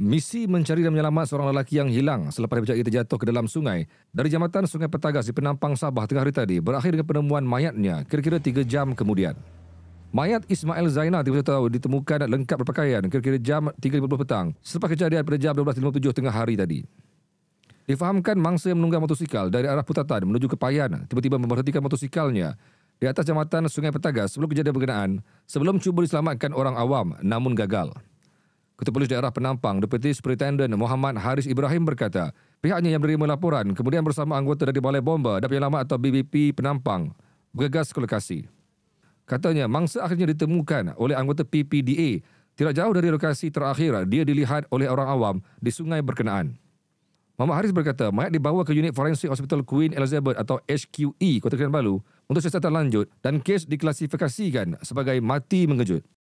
Misi mencari dan menyelamat seorang lelaki yang hilang selepas bijak itu jatuh ke dalam sungai dari jambatan Sungai Petagas di Penampang Sabah tengah hari tadi berakhir dengan penemuan mayatnya kira-kira tiga jam kemudian. Mayat Ismail Zainal tiba-tiba tahu ditemukan lengkap berpakaian kira-kira jam 3.50 petang selepas kejadian pada jam 12.57 tengah hari tadi. Difahamkan mangsa yang menunggang motosikal dari arah Putatan menuju ke Payan tiba-tiba memerhatikan motosikalnya di atas jambatan Sungai Petagas sebelum kejadian berkenaan sebelum cuba diselamatkan orang awam namun gagal. Ketua Polis Daerah Penampang Deputy Superintendent Muhammad Haris Ibrahim berkata, pihaknya yang menerima laporan kemudian bersama anggota dari Balai Bomba dan Penyelamat atau BBP Penampang bergegas ke lokasi. Katanya, mangsa akhirnya ditemukan oleh anggota PPDA tidak jauh dari lokasi terakhir dia dilihat oleh orang awam di sungai berkenaan. Muhammad Haris berkata, mayat dibawa ke unit forensik Hospital Queen Elizabeth atau HQE Kota Kinabalu untuk siasatan lanjut dan kes diklasifikasikan sebagai mati mengejut.